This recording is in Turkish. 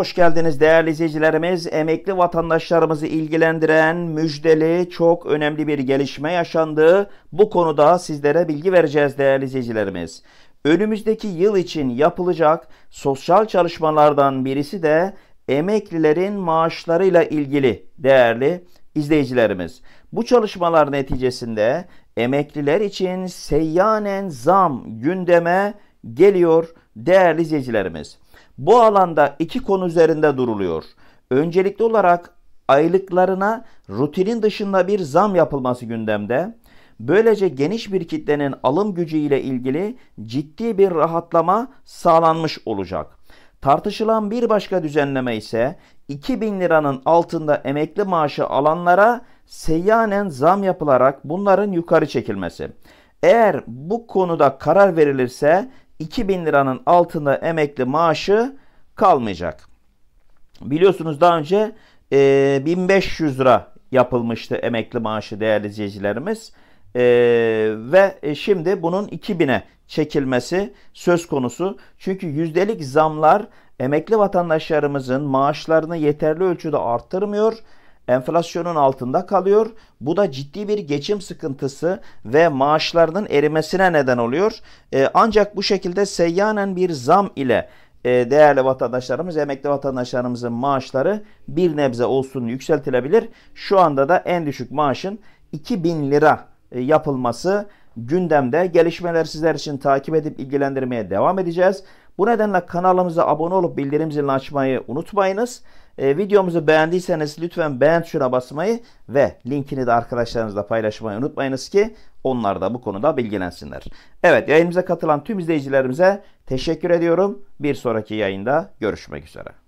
Hoş geldiniz değerli izleyicilerimiz. Emekli vatandaşlarımızı ilgilendiren müjdeli çok önemli bir gelişme yaşandı. Bu konuda sizlere bilgi vereceğiz değerli izleyicilerimiz. Önümüzdeki yıl için yapılacak sosyal çalışmalardan birisi de emeklilerin maaşlarıyla ilgili değerli izleyicilerimiz. Bu çalışmalar neticesinde emekliler için seyyanen zam gündeme geliyor değerli izleyicilerimiz. Bu alanda iki konu üzerinde duruluyor. Öncelikli olarak aylıklarına rutinin dışında bir zam yapılması gündemde. Böylece geniş bir kitlenin alım gücü ile ilgili ciddi bir rahatlama sağlanmış olacak. Tartışılan bir başka düzenleme ise 2000 liranın altında emekli maaşı alanlara seyyanen zam yapılarak bunların yukarı çekilmesi. Eğer bu konuda karar verilirse 2000 liranın altında emekli maaşı kalmayacak. Biliyorsunuz daha önce e, 1500 lira yapılmıştı emekli maaşı değerli izleyicilerimiz. E, ve e, şimdi bunun 2000'e çekilmesi söz konusu. Çünkü yüzdelik zamlar emekli vatandaşlarımızın maaşlarını yeterli ölçüde arttırmıyor enflasyonun altında kalıyor. Bu da ciddi bir geçim sıkıntısı ve maaşlarının erimesine neden oluyor. E, ancak bu şekilde seyyanen bir zam ile e, değerli vatandaşlarımız, emekli vatandaşlarımızın maaşları bir nebze olsun yükseltilebilir. Şu anda da en düşük maaşın 2000 lira e, yapılması gündemde. Gelişmeler sizler için takip edip ilgilendirmeye devam edeceğiz. Bu nedenle kanalımıza abone olup bildirim zilini açmayı unutmayınız. E, videomuzu beğendiyseniz lütfen beğen tuşuna basmayı ve linkini de arkadaşlarınızla paylaşmayı unutmayınız ki onlar da bu konuda bilgilensinler. Evet yayınımıza katılan tüm izleyicilerimize teşekkür ediyorum. Bir sonraki yayında görüşmek üzere.